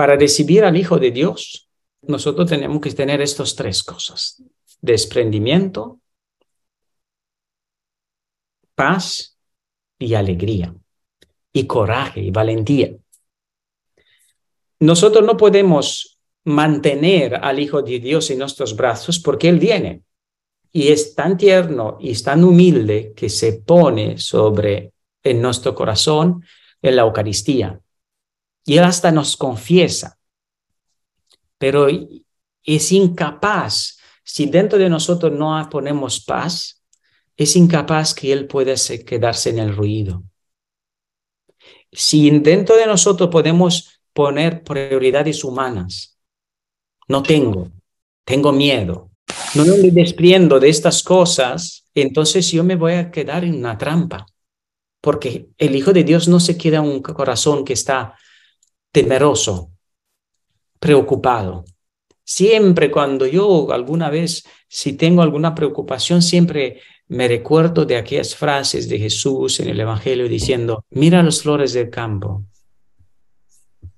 Para recibir al Hijo de Dios, nosotros tenemos que tener estas tres cosas. Desprendimiento, paz y alegría, y coraje y valentía. Nosotros no podemos mantener al Hijo de Dios en nuestros brazos porque Él viene y es tan tierno y es tan humilde que se pone sobre en nuestro corazón en la Eucaristía. Y Él hasta nos confiesa, pero es incapaz, si dentro de nosotros no ponemos paz, es incapaz que Él pueda quedarse en el ruido. Si dentro de nosotros podemos poner prioridades humanas, no tengo, tengo miedo, no me desprendo de estas cosas, entonces yo me voy a quedar en una trampa, porque el Hijo de Dios no se queda un corazón que está temeroso, preocupado. Siempre cuando yo alguna vez, si tengo alguna preocupación, siempre me recuerdo de aquellas frases de Jesús en el Evangelio diciendo, mira las flores del campo,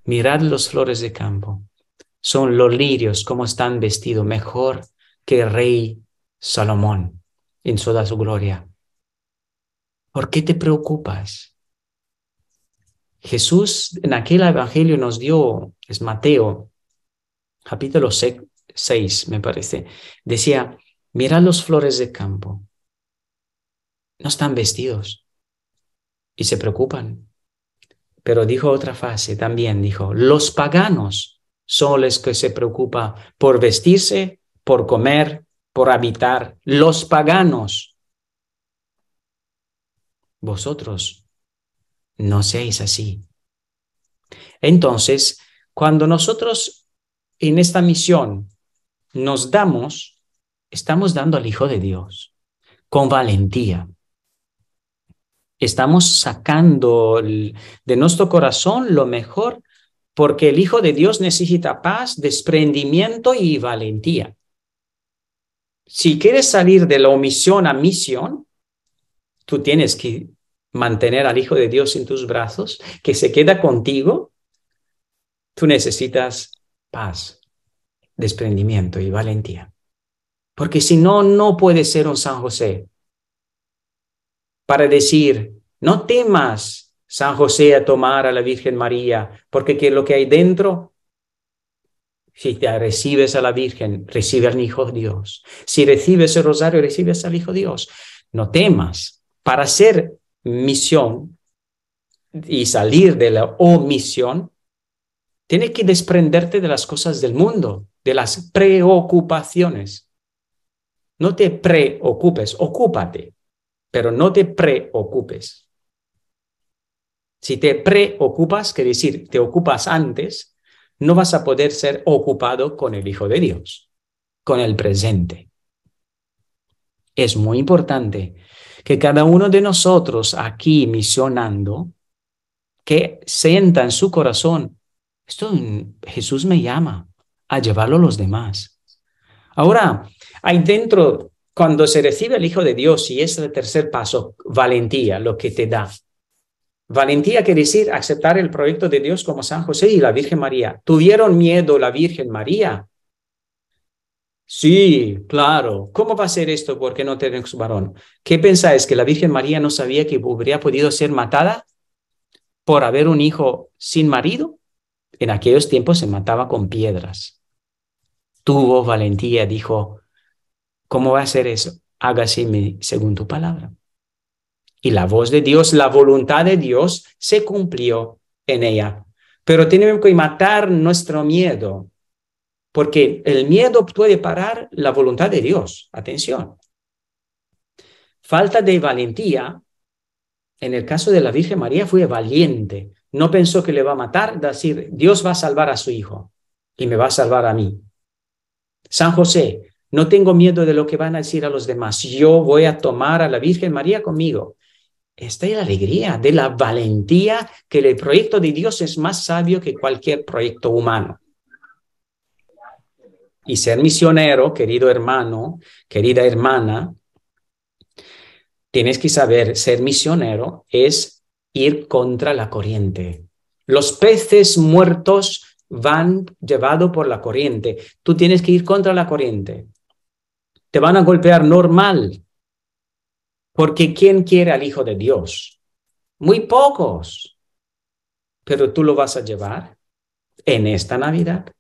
mirad las flores del campo, son los lirios, cómo están vestidos, mejor que el rey Salomón en toda su gloria. ¿Por qué te preocupas? Jesús en aquel evangelio nos dio, es Mateo, capítulo 6, me parece, decía, mirad los flores de campo, no están vestidos y se preocupan. Pero dijo otra fase también, dijo, los paganos son los que se preocupan por vestirse, por comer, por habitar. Los paganos. Vosotros no seáis así. Entonces, cuando nosotros en esta misión nos damos, estamos dando al Hijo de Dios con valentía. Estamos sacando de nuestro corazón lo mejor porque el Hijo de Dios necesita paz, desprendimiento y valentía. Si quieres salir de la omisión a misión, tú tienes que mantener al Hijo de Dios en tus brazos, que se queda contigo, tú necesitas paz, desprendimiento y valentía. Porque si no, no puedes ser un San José para decir, no temas, San José, a tomar a la Virgen María, porque que lo que hay dentro, si te recibes a la Virgen, recibe al Hijo Dios. Si recibes el rosario, recibes al Hijo de Dios. No temas. Para ser misión y salir de la omisión, tiene que desprenderte de las cosas del mundo, de las preocupaciones. No te preocupes, ocúpate, pero no te preocupes. Si te preocupas, quiere decir, te ocupas antes, no vas a poder ser ocupado con el Hijo de Dios, con el presente. Es muy importante que cada uno de nosotros aquí misionando, que sienta en su corazón, esto Jesús me llama a llevarlo a los demás. Ahora, hay dentro, cuando se recibe el Hijo de Dios, y es el tercer paso, valentía, lo que te da. Valentía quiere decir aceptar el proyecto de Dios como San José y la Virgen María. Tuvieron miedo la Virgen María Sí, claro. ¿Cómo va a ser esto porque no tenemos varón? ¿Qué pensáis? ¿Que la Virgen María no sabía que hubiera podido ser matada por haber un hijo sin marido? En aquellos tiempos se mataba con piedras. Tuvo oh valentía, dijo, ¿cómo va a ser eso? Hágase según tu palabra. Y la voz de Dios, la voluntad de Dios se cumplió en ella. Pero tenemos que matar nuestro miedo, porque el miedo puede parar la voluntad de Dios. Atención. Falta de valentía. En el caso de la Virgen María fue valiente. No pensó que le va a matar, decir, Dios va a salvar a su hijo y me va a salvar a mí. San José, no tengo miedo de lo que van a decir a los demás. Yo voy a tomar a la Virgen María conmigo. Esta es la alegría de la valentía que el proyecto de Dios es más sabio que cualquier proyecto humano. Y ser misionero, querido hermano, querida hermana, tienes que saber, ser misionero es ir contra la corriente. Los peces muertos van llevados por la corriente. Tú tienes que ir contra la corriente. Te van a golpear normal, porque ¿quién quiere al Hijo de Dios? Muy pocos. Pero tú lo vas a llevar en esta Navidad.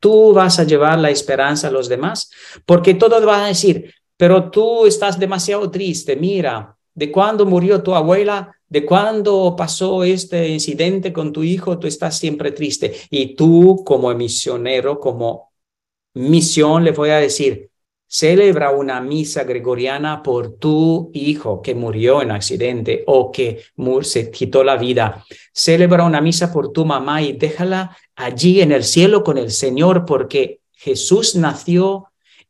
Tú vas a llevar la esperanza a los demás, porque todos van a decir, pero tú estás demasiado triste, mira, de cuando murió tu abuela, de cuando pasó este incidente con tu hijo, tú estás siempre triste. Y tú como misionero, como misión, le voy a decir, celebra una misa gregoriana por tu hijo que murió en accidente o que se quitó la vida. Celebra una misa por tu mamá y déjala allí en el cielo con el Señor porque Jesús nació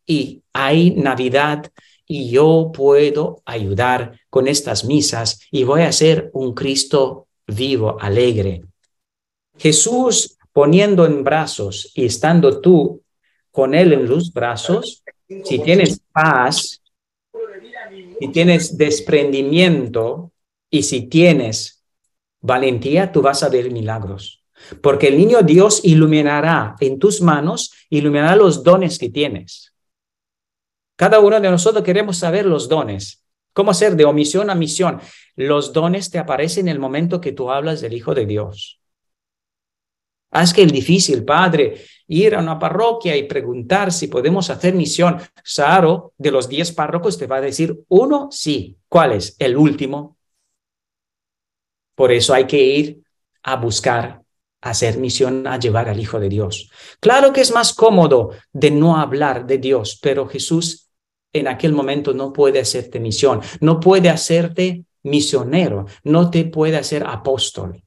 y hay Navidad y yo puedo ayudar con estas misas y voy a ser un Cristo vivo, alegre. Jesús poniendo en brazos y estando tú con él en los brazos, si tienes paz, y tienes desprendimiento y si tienes valentía, tú vas a ver milagros. Porque el niño Dios iluminará en tus manos, iluminará los dones que tienes. Cada uno de nosotros queremos saber los dones. ¿Cómo hacer de omisión a misión? Los dones te aparecen en el momento que tú hablas del Hijo de Dios. Haz que el difícil, Padre, ir a una parroquia y preguntar si podemos hacer misión. Saro, de los diez párrocos, te va a decir uno sí. ¿Cuál es? El último. Por eso hay que ir a buscar, a hacer misión, a llevar al Hijo de Dios. Claro que es más cómodo de no hablar de Dios, pero Jesús en aquel momento no puede hacerte misión, no puede hacerte misionero, no te puede hacer apóstol,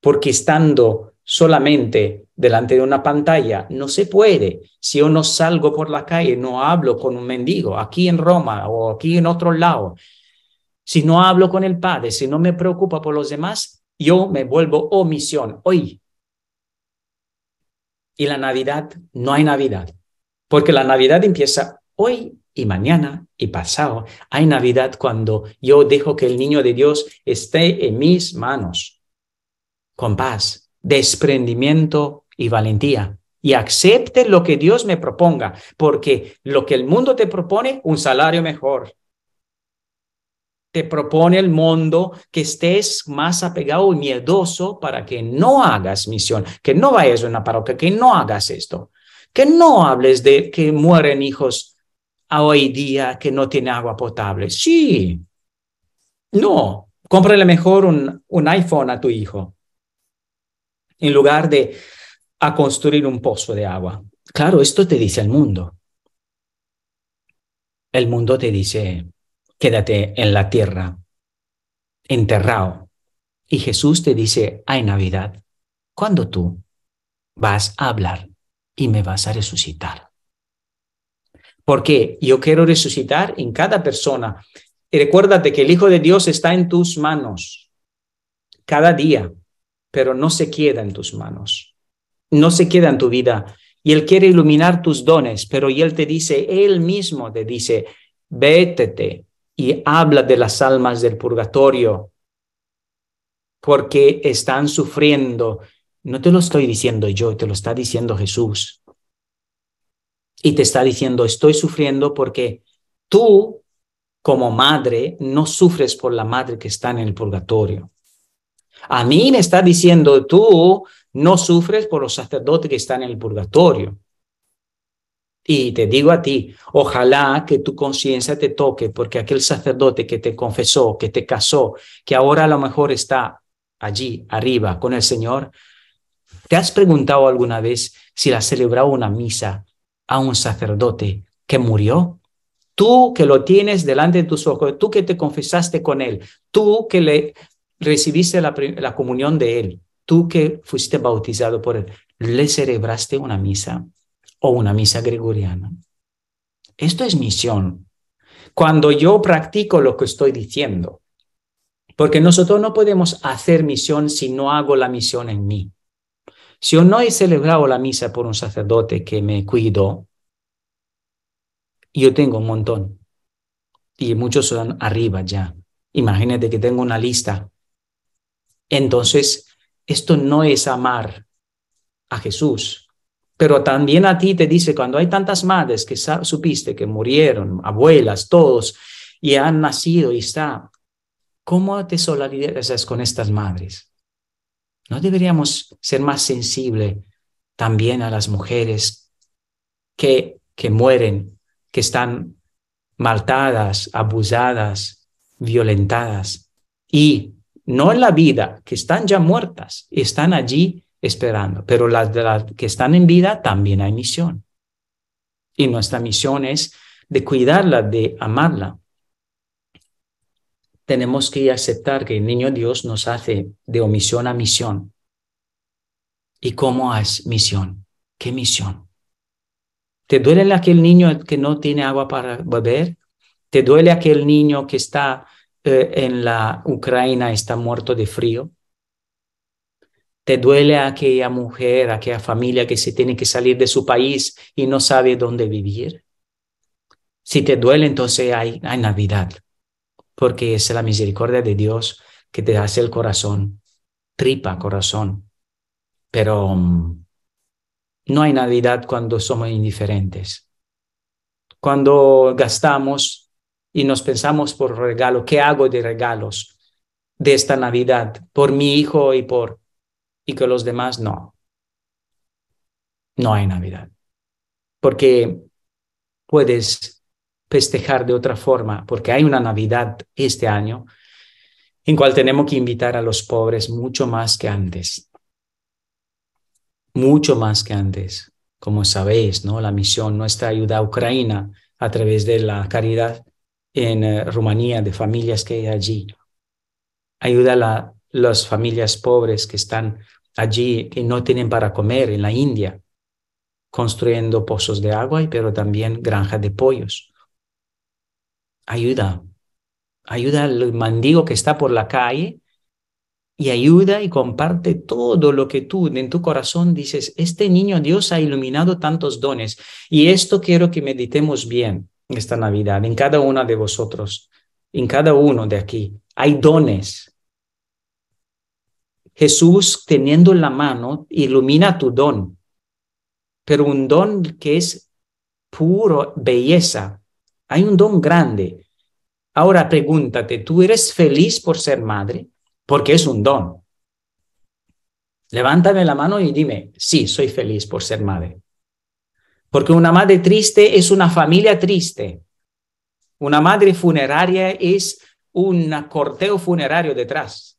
porque estando solamente delante de una pantalla. No se puede. Si yo no salgo por la calle, no hablo con un mendigo aquí en Roma o aquí en otro lado. Si no hablo con el Padre, si no me preocupa por los demás, yo me vuelvo omisión hoy. Y la Navidad, no hay Navidad, porque la Navidad empieza hoy y mañana y pasado. Hay Navidad cuando yo dejo que el niño de Dios esté en mis manos, con paz, desprendimiento y valentía y acepte lo que Dios me proponga, porque lo que el mundo te propone, un salario mejor. Te propone el mundo que estés más apegado y miedoso para que no hagas misión, que no vayas a una parroquia, que no hagas esto, que no hables de que mueren hijos a hoy día que no tienen agua potable. Sí, no, cómprale mejor un, un iPhone a tu hijo. En lugar de a construir un pozo de agua. Claro, esto te dice el mundo. El mundo te dice, quédate en la tierra, enterrado. Y Jesús te dice, hay Navidad, cuando tú vas a hablar y me vas a resucitar. Porque yo quiero resucitar en cada persona. Y recuérdate que el Hijo de Dios está en tus manos cada día, pero no se queda en tus manos no se queda en tu vida. Y Él quiere iluminar tus dones, pero y Él te dice, Él mismo te dice, vétete y habla de las almas del purgatorio, porque están sufriendo. No te lo estoy diciendo yo, te lo está diciendo Jesús. Y te está diciendo, estoy sufriendo porque tú, como madre, no sufres por la madre que está en el purgatorio. A mí me está diciendo, tú no sufres por los sacerdotes que están en el purgatorio. Y te digo a ti, ojalá que tu conciencia te toque, porque aquel sacerdote que te confesó, que te casó, que ahora a lo mejor está allí arriba con el Señor, ¿te has preguntado alguna vez si la celebró una misa a un sacerdote que murió? Tú que lo tienes delante de tus ojos, tú que te confesaste con él, tú que le recibiste la, la comunión de él, tú que fuiste bautizado por él, ¿le celebraste una misa o una misa gregoriana? Esto es misión. Cuando yo practico lo que estoy diciendo, porque nosotros no podemos hacer misión si no hago la misión en mí. Si yo no he celebrado la misa por un sacerdote que me cuidó, yo tengo un montón. Y muchos son arriba ya. Imagínate que tengo una lista. Entonces, esto no es amar a Jesús. Pero también a ti te dice, cuando hay tantas madres que supiste que murieron, abuelas, todos, y han nacido y está, ¿cómo te solidarizas con estas madres? ¿No deberíamos ser más sensibles también a las mujeres que, que mueren, que están maltadas, abusadas, violentadas y no en la vida, que están ya muertas, están allí esperando, pero las, de las que están en vida también hay misión. Y nuestra misión es de cuidarla, de amarla. Tenemos que aceptar que el niño Dios nos hace de omisión a misión. ¿Y cómo es misión? ¿Qué misión? ¿Te duele aquel niño que no tiene agua para beber? ¿Te duele aquel niño que está eh, en la Ucrania está muerto de frío. Te duele aquella mujer, aquella familia que se tiene que salir de su país y no sabe dónde vivir. Si te duele, entonces hay, Navidad, porque es la misericordia de Dios que te hace el corazón, tripa corazón. Pero mm, no hay Navidad cuando somos indiferentes. Cuando gastamos y nos pensamos por regalo, ¿qué hago de regalos de esta Navidad por mi hijo y por y que los demás no? No hay Navidad. Porque puedes festejar de otra forma, porque hay una Navidad este año en cual tenemos que invitar a los pobres mucho más que antes. Mucho más que antes. Como sabéis, ¿no? La misión nuestra ayuda a Ucrania a través de la caridad en eh, Rumanía, de familias que hay allí. Ayuda a las familias pobres que están allí, que no tienen para comer en la India, construyendo pozos de agua, pero también granjas de pollos. Ayuda. Ayuda al mandigo que está por la calle y ayuda y comparte todo lo que tú en tu corazón dices, este niño Dios ha iluminado tantos dones y esto quiero que meditemos bien esta Navidad, en cada uno de vosotros, en cada uno de aquí. Hay dones. Jesús, teniendo la mano, ilumina tu don, pero un don que es puro belleza. Hay un don grande. Ahora pregúntate, ¿tú eres feliz por ser madre? Porque es un don. Levántame la mano y dime, sí, soy feliz por ser madre. Porque una madre triste es una familia triste. Una madre funeraria es un corteo funerario detrás.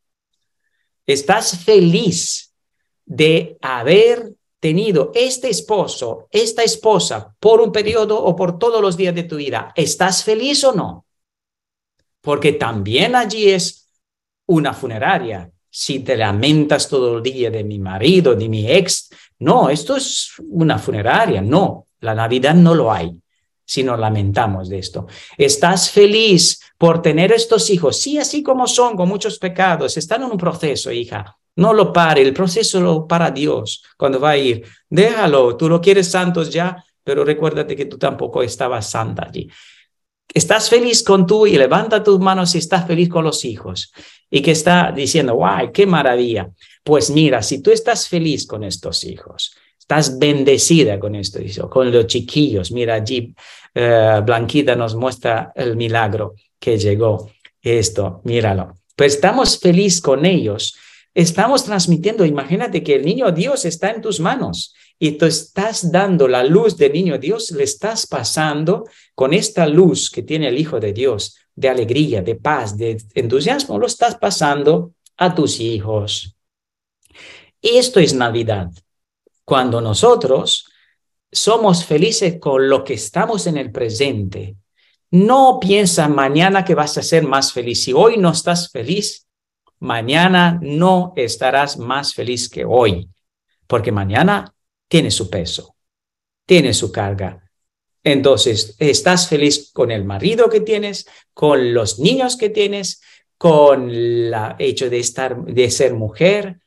Estás feliz de haber tenido este esposo, esta esposa, por un periodo o por todos los días de tu vida. ¿Estás feliz o no? Porque también allí es una funeraria. Si te lamentas todo el día de mi marido, de mi ex, no, esto es una funeraria, no. La Navidad no lo hay, si nos lamentamos de esto. Estás feliz por tener estos hijos, sí, así como son, con muchos pecados, están en un proceso, hija. No lo pare, el proceso lo para Dios cuando va a ir. Déjalo, tú lo quieres santos ya, pero recuérdate que tú tampoco estabas santa allí. Estás feliz con tú y levanta tus manos si estás feliz con los hijos y que está diciendo, guay, qué maravilla. Pues mira, si tú estás feliz con estos hijos, Estás bendecida con esto, con los chiquillos. Mira allí, eh, Blanquita nos muestra el milagro que llegó. Esto, míralo. Pues estamos feliz con ellos. Estamos transmitiendo, imagínate que el niño Dios está en tus manos y tú estás dando la luz del niño Dios, le estás pasando con esta luz que tiene el Hijo de Dios, de alegría, de paz, de entusiasmo, lo estás pasando a tus hijos. Esto es Navidad. Cuando nosotros somos felices con lo que estamos en el presente, no piensa mañana que vas a ser más feliz. Si hoy no estás feliz, mañana no estarás más feliz que hoy, porque mañana tiene su peso, tiene su carga. Entonces, estás feliz con el marido que tienes, con los niños que tienes, con el hecho de, estar, de ser mujer.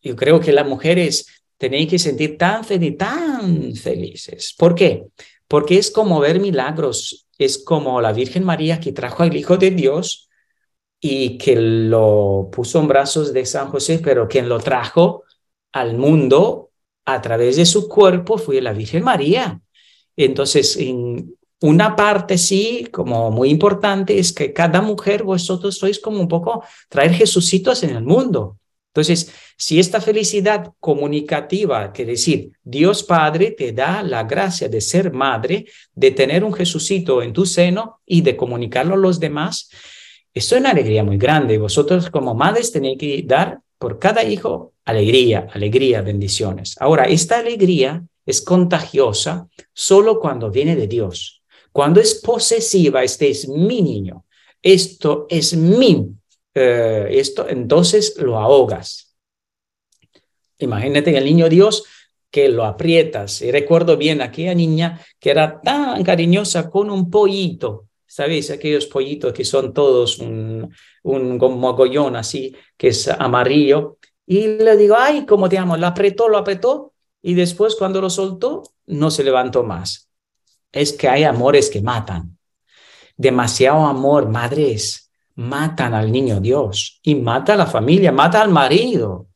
Yo creo que las mujeres tenéis que sentir tan feliz, tan felices. ¿Por qué? Porque es como ver milagros, es como la Virgen María que trajo al Hijo de Dios y que lo puso en brazos de San José, pero quien lo trajo al mundo a través de su cuerpo fue la Virgen María. Entonces, una parte sí, como muy importante, es que cada mujer vosotros sois como un poco traer Jesucitos en el mundo. Entonces, si esta felicidad comunicativa, que decir, Dios Padre te da la gracia de ser madre, de tener un Jesucito en tu seno y de comunicarlo a los demás, esto es una alegría muy grande. Vosotros como madres tenéis que dar por cada hijo alegría, alegría, bendiciones. Ahora, esta alegría es contagiosa solo cuando viene de Dios. Cuando es posesiva, este es mi niño, esto es mi eh, esto, entonces lo ahogas. Imagínate el niño Dios que lo aprietas. Y recuerdo bien aquella niña que era tan cariñosa con un pollito, ¿sabéis? Aquellos pollitos que son todos un, un mogollón así, que es amarillo. Y le digo, ay, como te amo, lo apretó, lo apretó. Y después cuando lo soltó, no se levantó más. Es que hay amores que matan. Demasiado amor, madres matan al niño Dios y mata a la familia, mata al marido.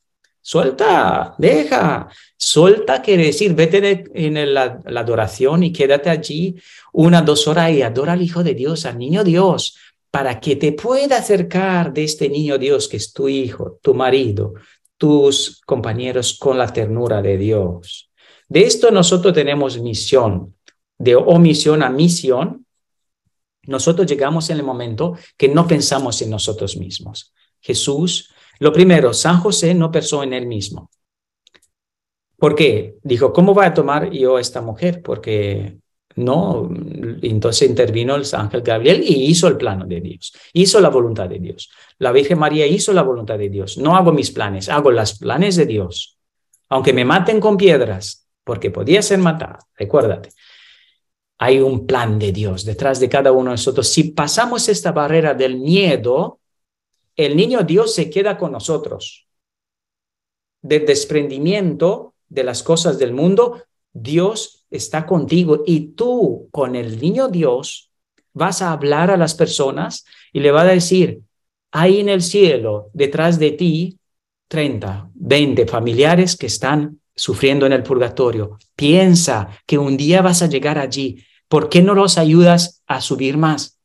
Suelta, deja, suelta quiere decir, vete en la, la, adoración y quédate allí una, dos horas y adora al Hijo de Dios, al niño Dios, para que te pueda acercar de este niño Dios que es tu hijo, tu marido, tus compañeros con la ternura de Dios. De esto nosotros tenemos misión, de omisión a misión, nosotros llegamos en el momento que no pensamos en nosotros mismos. Jesús, lo primero, San José no pensó en él mismo. ¿Por qué? Dijo, ¿cómo va a tomar yo a esta mujer? Porque no, entonces intervino el ángel Gabriel y hizo el plano de Dios, hizo la voluntad de Dios. La Virgen María hizo la voluntad de Dios. No hago mis planes, hago los planes de Dios. Aunque me maten con piedras, porque podía ser matada, recuérdate hay un plan de Dios detrás de cada uno de nosotros. Si pasamos esta barrera del miedo, el niño Dios se queda con nosotros. Del desprendimiento de las cosas del mundo, Dios está contigo y tú con el niño Dios vas a hablar a las personas y le vas a decir, hay en el cielo, detrás de ti, 30, 20 familiares que están sufriendo en el purgatorio. Piensa que un día vas a llegar allí ¿Por qué no los ayudas a subir más?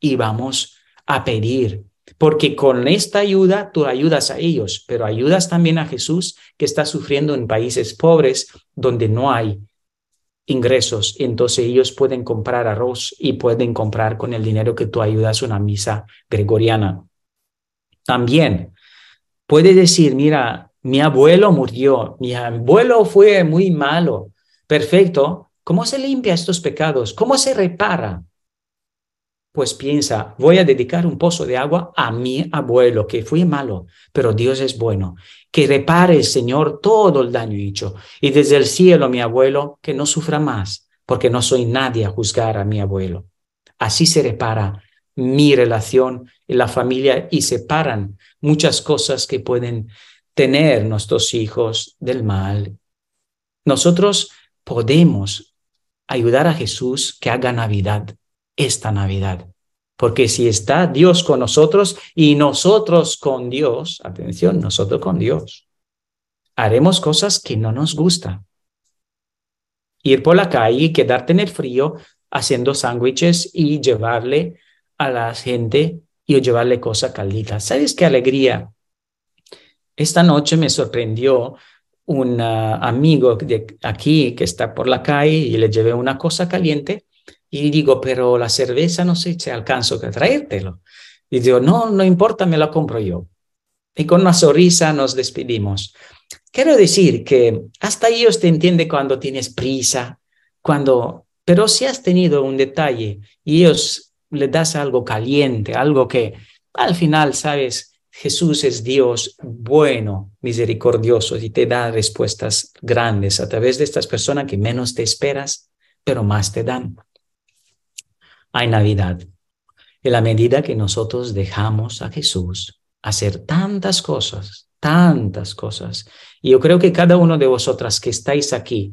Y vamos a pedir, porque con esta ayuda tú ayudas a ellos, pero ayudas también a Jesús que está sufriendo en países pobres donde no hay ingresos. Entonces ellos pueden comprar arroz y pueden comprar con el dinero que tú ayudas una misa gregoriana. También puede decir, mira, mi abuelo murió, mi abuelo fue muy malo. Perfecto, ¿Cómo se limpia estos pecados? ¿Cómo se repara? Pues piensa, voy a dedicar un pozo de agua a mi abuelo, que fui malo, pero Dios es bueno. Que repare el Señor todo el daño hecho. Y desde el cielo, mi abuelo, que no sufra más, porque no soy nadie a juzgar a mi abuelo. Así se repara mi relación en la familia y separan muchas cosas que pueden tener nuestros hijos del mal. Nosotros podemos ayudar a Jesús que haga Navidad, esta Navidad. Porque si está Dios con nosotros y nosotros con Dios, atención, nosotros con Dios, haremos cosas que no nos gusta Ir por la calle y quedarte en el frío haciendo sándwiches y llevarle a la gente y llevarle cosas calditas. ¿Sabes qué alegría? Esta noche me sorprendió un ah, amigo de aquí que está por la calle y le llevé una cosa caliente y digo, pero la cerveza no sé si alcanzo a traértelo. Y yo, no, no importa, me la compro yo. Y con una sonrisa nos despedimos. Quiero decir que hasta ellos te entienden cuando tienes prisa, cuando, pero si has tenido un detalle y ellos le das algo caliente, algo que al final, sabes, Jesús es Dios bueno, misericordioso y te da respuestas grandes a través de estas personas que menos te esperas, pero más te dan. Hay Navidad. En la medida que nosotros dejamos a Jesús hacer tantas cosas, tantas cosas, y yo creo que cada uno de vosotras que estáis aquí,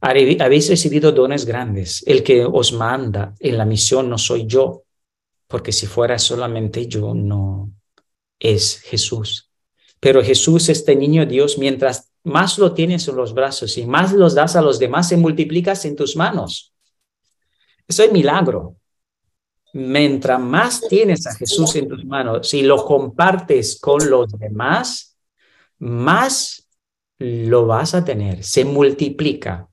habéis recibido dones grandes. El que os manda en la misión no soy yo, porque si fuera solamente yo, no, es Jesús. Pero Jesús, este niño Dios, mientras más lo tienes en los brazos y más los das a los demás, se multiplica en tus manos. Eso es milagro. Mientras más tienes a Jesús en tus manos y si lo compartes con los demás, más lo vas a tener. Se multiplica.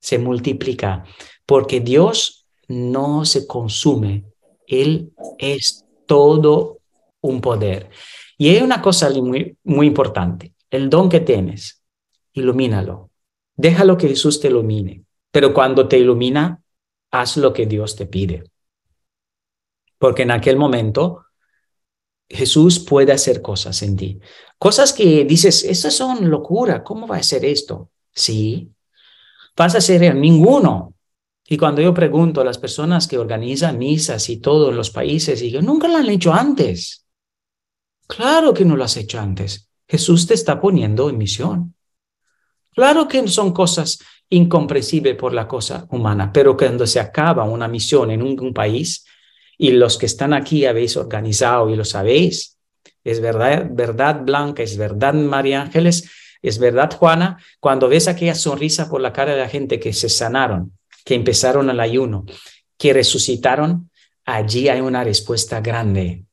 Se multiplica. Porque Dios no se consume. Él es todo un poder. Y hay una cosa muy, muy importante, el don que tienes, ilumínalo, déjalo que Jesús te ilumine, pero cuando te ilumina, haz lo que Dios te pide. Porque en aquel momento Jesús puede hacer cosas en ti. Cosas que dices, esas son locura, ¿cómo va a ser esto? Sí, vas a ser ninguno. Y cuando yo pregunto a las personas que organizan misas y todo en los países, y yo, nunca lo han hecho antes. Claro que no lo has hecho antes. Jesús te está poniendo en misión. Claro que son cosas incomprensibles por la cosa humana, pero cuando se acaba una misión en un, país y los que están aquí habéis organizado y lo sabéis, es verdad, verdad Blanca, es verdad María Ángeles, es verdad Juana, cuando ves aquella sonrisa por la cara de la gente que se sanaron, que empezaron el ayuno, que resucitaron, allí hay una respuesta grande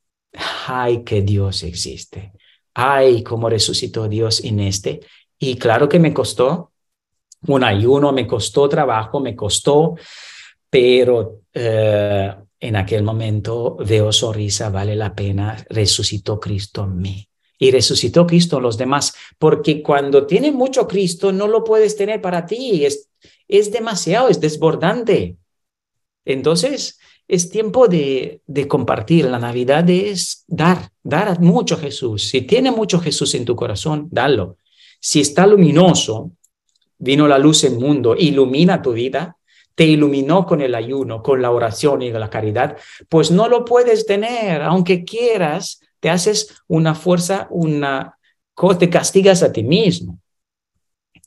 ay, que Dios existe, ay, cómo resucitó Dios en este. Y claro que me costó un ayuno, me costó trabajo, me costó, pero eh, en aquel momento veo sonrisa, vale la pena, resucitó Cristo en mí. Y resucitó Cristo en los demás, porque cuando tienes mucho Cristo no lo puedes tener para ti, es, es demasiado, es desbordante. Entonces, es tiempo de, compartir. La Navidad es dar, dar mucho a Jesús. Si tiene mucho Jesús en tu corazón, dalo. Si está luminoso, vino la luz el mundo, ilumina tu vida, te iluminó con el ayuno, con la oración y la caridad, pues no lo puedes tener, aunque quieras, te haces una fuerza, una te castigas a ti mismo.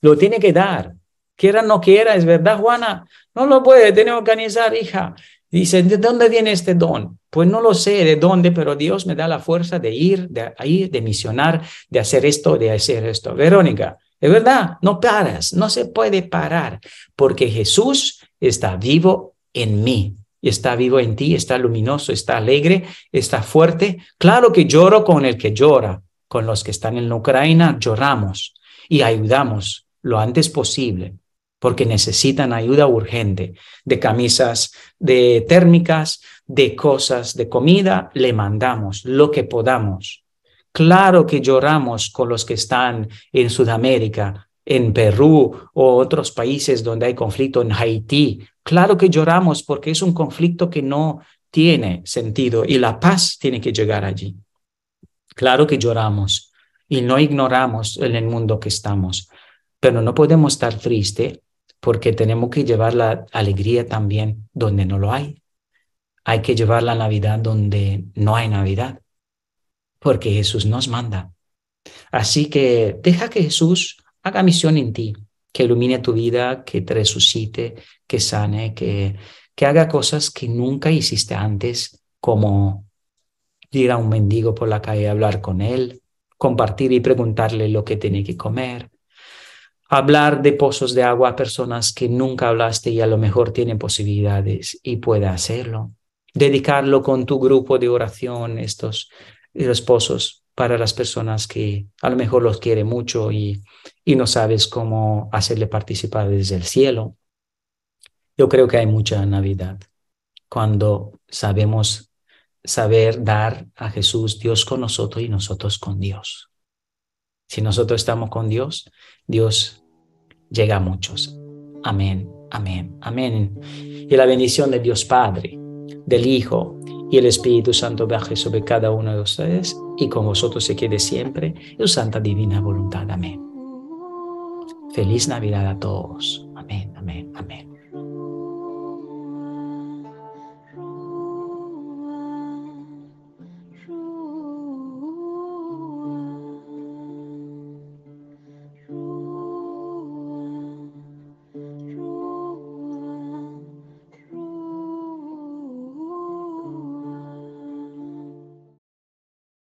Lo tiene que dar. Quiera no quiera, es verdad, Juana, no lo puede, tiene que organizar, hija. Dice, ¿de dónde viene este don? Pues no lo sé de dónde, pero Dios me da la fuerza de ir, de ir, de misionar, de hacer esto, de hacer esto. Verónica, es verdad, no paras, no se puede parar, porque Jesús está vivo en mí, está vivo en ti, está luminoso, está alegre, está fuerte. Claro que lloro con el que llora, con los que están en la Ucrania, lloramos y ayudamos lo antes posible porque necesitan ayuda urgente de camisas de térmicas, de cosas, de comida, le mandamos lo que podamos. Claro que lloramos con los que están en Sudamérica, en Perú o otros países donde hay conflicto, en Haití. Claro que lloramos porque es un conflicto que no tiene sentido y la paz tiene que llegar allí. Claro que lloramos y no ignoramos en el mundo que estamos, pero no podemos estar tristes porque tenemos que llevar la alegría también donde no lo hay. Hay que llevar la Navidad donde no hay Navidad, porque Jesús nos manda. Así que deja que Jesús haga misión en ti, que ilumine tu vida, que te resucite, que sane, que, que haga cosas que nunca hiciste antes, como ir a un mendigo por la calle a hablar con él, compartir y preguntarle lo que tiene que comer, hablar de pozos de agua a personas que nunca hablaste y a lo mejor tienen posibilidades y puede hacerlo. Dedicarlo con tu grupo de oración, estos los pozos para las personas que a lo mejor los quiere mucho y, y no sabes cómo hacerle participar desde el cielo. Yo creo que hay mucha Navidad cuando sabemos saber dar a Jesús, Dios con nosotros y nosotros con Dios. Si nosotros estamos con Dios, Dios llega a muchos. Amén, amén, amén. Y la bendición de Dios Padre, del Hijo y el Espíritu Santo baje sobre cada uno de ustedes y con vosotros se quede siempre en santa divina voluntad. Amén. Feliz Navidad a todos. Amén, amén, amén.